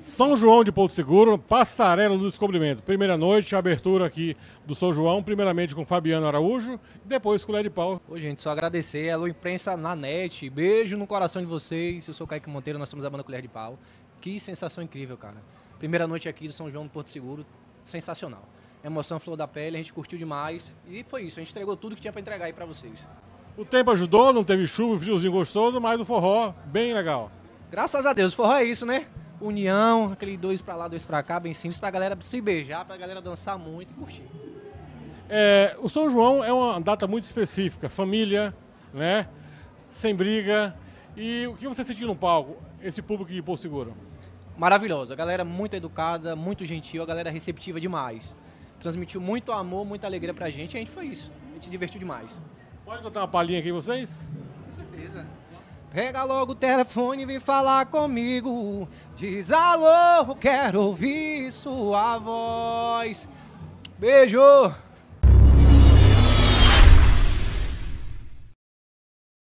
São João de Porto Seguro, Passarela do Descobrimento. Primeira noite, abertura aqui do São João, primeiramente com Fabiano Araújo, depois com o Led Paul. Ô, gente, só agradecer. Alô, Imprensa na net. Beijo no coração de vocês. Eu sou o Kaique Monteiro, nós somos a banda Colher de Pau. Que sensação incrível, cara. Primeira noite aqui do São João do Porto Seguro, sensacional. Emoção flor da pele, a gente curtiu demais. E foi isso, a gente entregou tudo que tinha para entregar aí para vocês. O tempo ajudou, não teve chuva, friozinho gostoso, mas o forró, bem legal. Graças a Deus, forró é isso, né? união, aquele dois para lá, dois para cá, bem simples, para a galera se beijar, para a galera dançar muito e curtir. É, o São João é uma data muito específica, família, né? Sem briga. E o que você sentiu no palco, esse público de Porto Seguro? Maravilhosa, a galera muito educada, muito gentil, a galera receptiva demais. Transmitiu muito amor, muita alegria pra gente e a gente foi isso. A gente se divertiu demais. Pode contar uma palhinha aqui vocês? Com certeza. Pega logo o telefone e vem falar comigo. Diz alô, quero ouvir sua voz. Beijo!